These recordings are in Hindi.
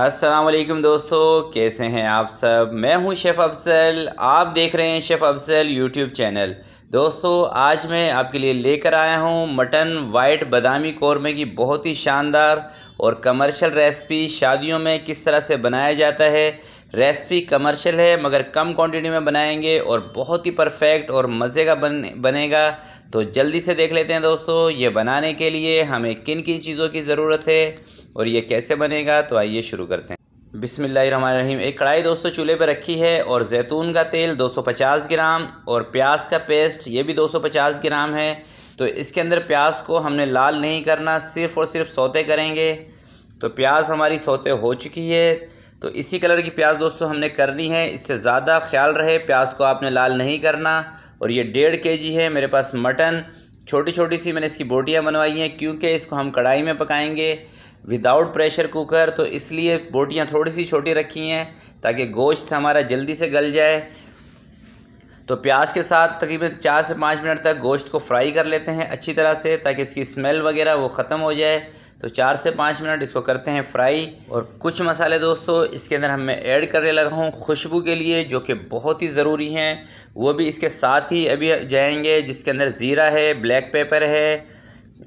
असलम दोस्तों कैसे हैं आप सब मैं हूं शेफ़ अफजल आप देख रहे हैं शेफ़ अफजल यूट्यूब चैनल दोस्तों आज मैं आपके लिए लेकर आया हूं मटन वाइट बादामी कौरमे की बहुत ही शानदार और कमर्शियल रेसिपी शादियों में किस तरह से बनाया जाता है रेसिपी कमर्शियल है मगर कम क्वांटिटी में बनाएंगे और बहुत ही परफेक्ट और मज़े का बन बनेगा तो जल्दी से देख लेते हैं दोस्तों ये बनाने के लिए हमें किन किन चीज़ों की ज़रूरत है और ये कैसे बनेगा तो आइए शुरू करते हैं रही एक कढ़ाई दोस्तों चूल्हे पर रखी है और जैतून का तेल 250 ग्राम और प्याज का पेस्ट ये भी 250 ग्राम है तो इसके अंदर प्याज को हमने लाल नहीं करना सिर्फ़ और सिर्फ सौते करेंगे तो प्याज हमारी सौते हो चुकी है तो इसी कलर की प्याज दोस्तों हमने करनी है इससे ज़्यादा ख्याल रहे प्याज को आपने लाल नहीं करना और ये डेढ़ के जी है मेरे पास मटन छोटी छोटी सी मैंने इसकी बोटियाँ बनवाई हैं क्योंकि इसको हम कढ़ाई में पकाएंगे विदाउट प्रेशर कुकर तो इसलिए बोटियाँ थोड़ी सी छोटी रखी हैं ताकि गोश्त हमारा जल्दी से गल जाए तो प्याज के साथ तकरीबन चार से पाँच मिनट तक गोश्त को फ्राई कर लेते हैं अच्छी तरह से ताकि इसकी स्मेल वगैरह वो ख़त्म हो जाए तो चार से पाँच मिनट इसको करते हैं फ्राई और कुछ मसाले दोस्तों इसके अंदर हम ऐड करने लगा हूँ खुशबू के लिए जो कि बहुत ही ज़रूरी हैं वो भी इसके साथ ही अभी जाएंगे जिसके अंदर ज़ीरा है ब्लैक पेपर है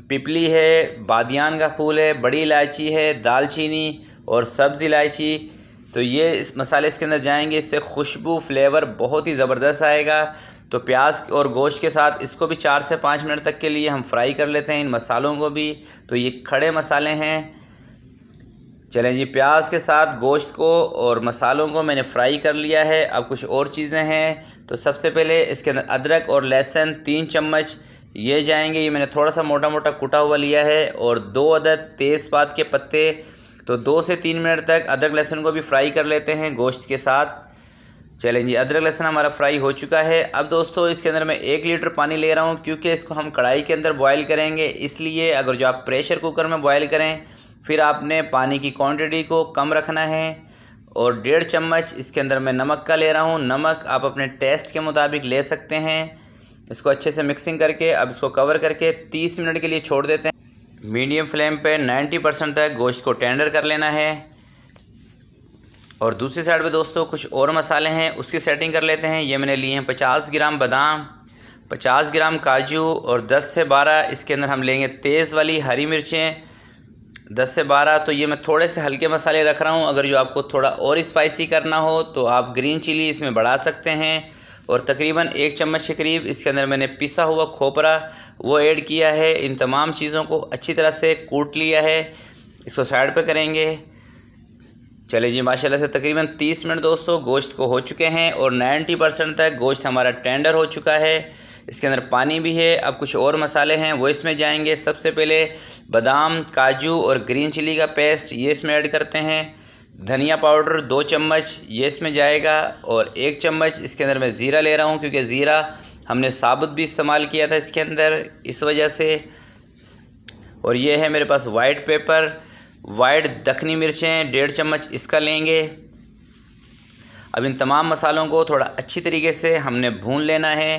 पिपली है बादियान का फूल है बड़ी इलायची है दालचीनी और सब्ज़ इलायची तो ये इस मसाले इसके अंदर जाएंगे इससे खुशबू फ्लेवर बहुत ही ज़बरदस्त आएगा तो प्याज और गोश्त के साथ इसको भी चार से पाँच मिनट तक के लिए हम फ्राई कर लेते हैं इन मसालों को भी तो ये खड़े मसाले हैं चलें जी प्याज के साथ गोश्त को और मसालों को मैंने फ्राई कर लिया है अब कुछ और चीज़ें हैं तो सबसे पहले इसके अंदर अदरक और लहसुन तीन चम्मच ये जाएंगे ये मैंने थोड़ा सा मोटा मोटा कुटा हुआ लिया है और दो अदद तेज़पात के पत्ते तो दो से तीन मिनट तक अदरक लहसुन को भी फ्राई कर लेते हैं गोश्त के साथ चलें जी अदरक लहसुन हमारा फ्राई हो चुका है अब दोस्तों इसके अंदर मैं एक लीटर पानी ले रहा हूँ क्योंकि इसको हम कढ़ाई के अंदर बॉयल करेंगे इसलिए अगर जो आप प्रेशर कुकर में बॉयल करें फिर आपने पानी की क्वांटिटी को कम रखना है और डेढ़ चम्मच इसके अंदर मैं नमक का ले रहा हूँ नमक आप अपने टेस्ट के मुताबिक ले सकते हैं इसको अच्छे से मिक्सिंग करके अब इसको कवर करके तीस मिनट के लिए छोड़ देते हैं मीडियम फ्लेम पे 90 परसेंट तक गोश्त को टेंडर कर लेना है और दूसरी साइड पे दोस्तों कुछ और मसाले हैं उसकी सेटिंग कर लेते हैं ये मैंने लिए हैं पचास ग्राम बादाम पचास ग्राम काजू और दस से बारह इसके अंदर हम लेंगे तेज़ वाली हरी मिर्चें दस से बारह तो ये मैं थोड़े से हल्के मसाले रख रहा हूँ अगर जो आपको थोड़ा और स्पाइसी करना हो तो आप ग्रीन चिली इसमें बढ़ा सकते हैं और तकरीबन एक चम्मच के करीब इसके अंदर मैंने पिसा हुआ खोपरा वो ऐड किया है इन तमाम चीज़ों को अच्छी तरह से कूट लिया है इसको साइड पे करेंगे चले जी माशाल्लाह से तकरीबन 30 मिनट दोस्तों गोश्त को हो चुके हैं और 90 परसेंट तक गोश्त हमारा टेंडर हो चुका है इसके अंदर पानी भी है अब कुछ और मसाले हैं वो इसमें जाएंगे सबसे पहले बादाम काजू और ग्रीन चिली का पेस्ट ये इसमें ऐड करते हैं धनिया पाउडर दो चम्मच ये इसमें जाएगा और एक चम्मच इसके अंदर मैं ज़ीरा ले रहा हूँ क्योंकि ज़ीरा हमने साबुत भी इस्तेमाल किया था इसके अंदर इस वजह से और ये है मेरे पास वाइट पेपर वाइट दखनी मिर्चें डेढ़ चम्मच इसका लेंगे अब इन तमाम मसालों को थोड़ा अच्छी तरीके से हमने भून लेना है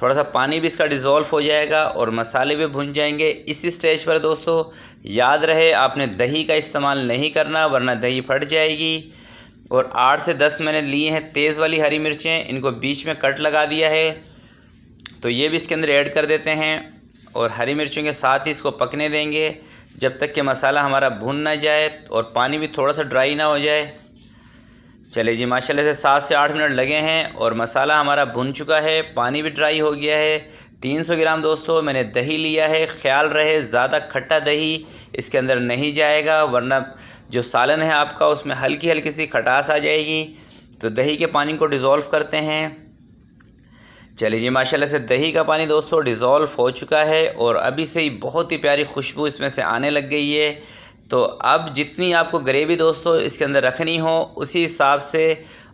थोड़ा सा पानी भी इसका डिज़ोल्व हो जाएगा और मसाले भी भुन जाएंगे इसी स्टेज पर दोस्तों याद रहे आपने दही का इस्तेमाल नहीं करना वरना दही फट जाएगी और आठ से दस मैंने लिए हैं तेज़ वाली हरी मिर्चें इनको बीच में कट लगा दिया है तो ये भी इसके अंदर ऐड कर देते हैं और हरी मिर्चों के साथ ही इसको पकने देंगे जब तक कि मसाला हमारा भुन ना जाए और पानी भी थोड़ा सा ड्राई ना हो जाए चले जी माशाल्लाह से सात से आठ मिनट लगे हैं और मसाला हमारा भुन चुका है पानी भी ड्राई हो गया है तीन सौ ग्राम दोस्तों मैंने दही लिया है ख्याल रहे ज़्यादा खट्टा दही इसके अंदर नहीं जाएगा वरना जो सालन है आपका उसमें हल्की हल्की सी खटास आ जाएगी तो दही के पानी को डिज़ोल्व करते हैं चलिए जी माशाल्लाह से दही का पानी दोस्तों डिज़ोल्व हो चुका है और अभी से ही बहुत ही प्यारी खुशबू इसमें से आने लग गई है तो अब जितनी आपको ग्रेवी दोस्तों इसके अंदर रखनी हो उसी हिसाब से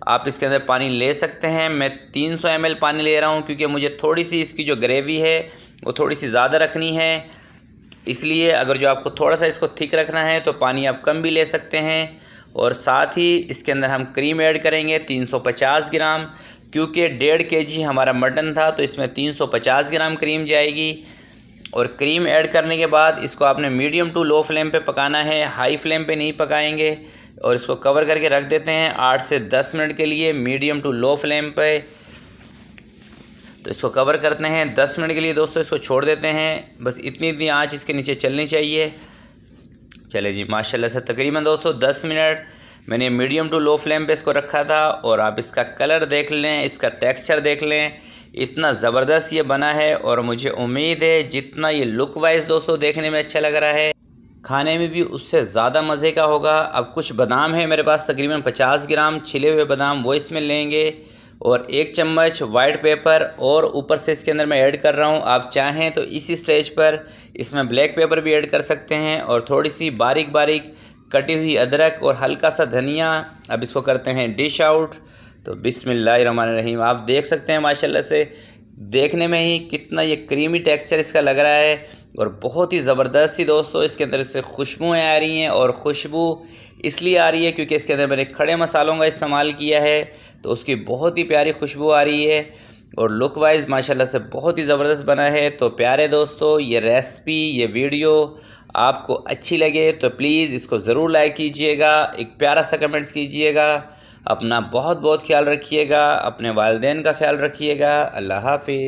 आप इसके अंदर पानी ले सकते हैं मैं 300 सौ पानी ले रहा हूँ क्योंकि मुझे थोड़ी सी इसकी जो ग्रेवी है वो थोड़ी सी ज़्यादा रखनी है इसलिए अगर जो आपको थोड़ा सा इसको थिक रखना है तो पानी आप कम भी ले सकते हैं और साथ ही इसके अंदर हम क्रीम ऐड करेंगे 350 ग्राम क्योंकि डेढ़ के जी हमारा मटन था तो इसमें 350 ग्राम क्रीम जाएगी और क्रीम ऐड करने के बाद इसको आपने मीडियम टू लो फ्लेम पे पकाना है हाई फ्लेम पे नहीं पकाएंगे और इसको कवर करके रख देते हैं आठ से दस मिनट के लिए मीडियम टू लो फ्लेम पे तो इसको कवर करते हैं दस मिनट के लिए दोस्तों इसको छोड़ देते हैं बस इतनी इतनी आँच इसके नीचे चलनी चाहिए चले जी माशाला से तकरीबन दोस्तों दस मिनट मैंने मीडियम टू लो फ्लेम पे इसको रखा था और आप इसका कलर देख लें इसका टेक्सचर देख लें इतना ज़बरदस्त ये बना है और मुझे उम्मीद है जितना ये लुक वाइज दोस्तों देखने में अच्छा लग रहा है खाने में भी उससे ज़्यादा मज़े का होगा अब कुछ बादाम है मेरे पास तकरीबन 50 ग्राम छिले हुए बादाम वो इसमें लेंगे और एक चम्मच वाइट पेपर और ऊपर से इसके अंदर मैं ऐड कर रहा हूँ आप चाहें तो इसी स्टेज पर इसमें ब्लैक पेपर भी ऐड कर सकते हैं और थोड़ी सी बारीक बारीक कटी हुई अदरक और हल्का सा धनिया अब इसको करते हैं डिश आउट तो बिसमीम आप देख सकते हैं माशाल्लाह से देखने में ही कितना ये क्रीमी टेक्सचर इसका लग रहा है और बहुत ही ज़बरदस्त ही दोस्तों इसके अंदर से खुशबुएँ आ रही हैं और खुशबू इसलिए आ रही है क्योंकि इसके अंदर मैंने खड़े मसालों का इस्तेमाल किया है तो उसकी बहुत ही प्यारी खुशबू आ रही है और लुक वाइज माशाल्लाह से बहुत ही ज़बरदस्त बना है तो प्यारे दोस्तों ये रेसिपी ये वीडियो आपको अच्छी लगे तो प्लीज़ इसको ज़रूर लाइक कीजिएगा एक प्यारा सा कमेंट्स कीजिएगा अपना बहुत बहुत ख्याल रखिएगा अपने वालदेन का ख्याल रखिएगा अल्लाह हाफि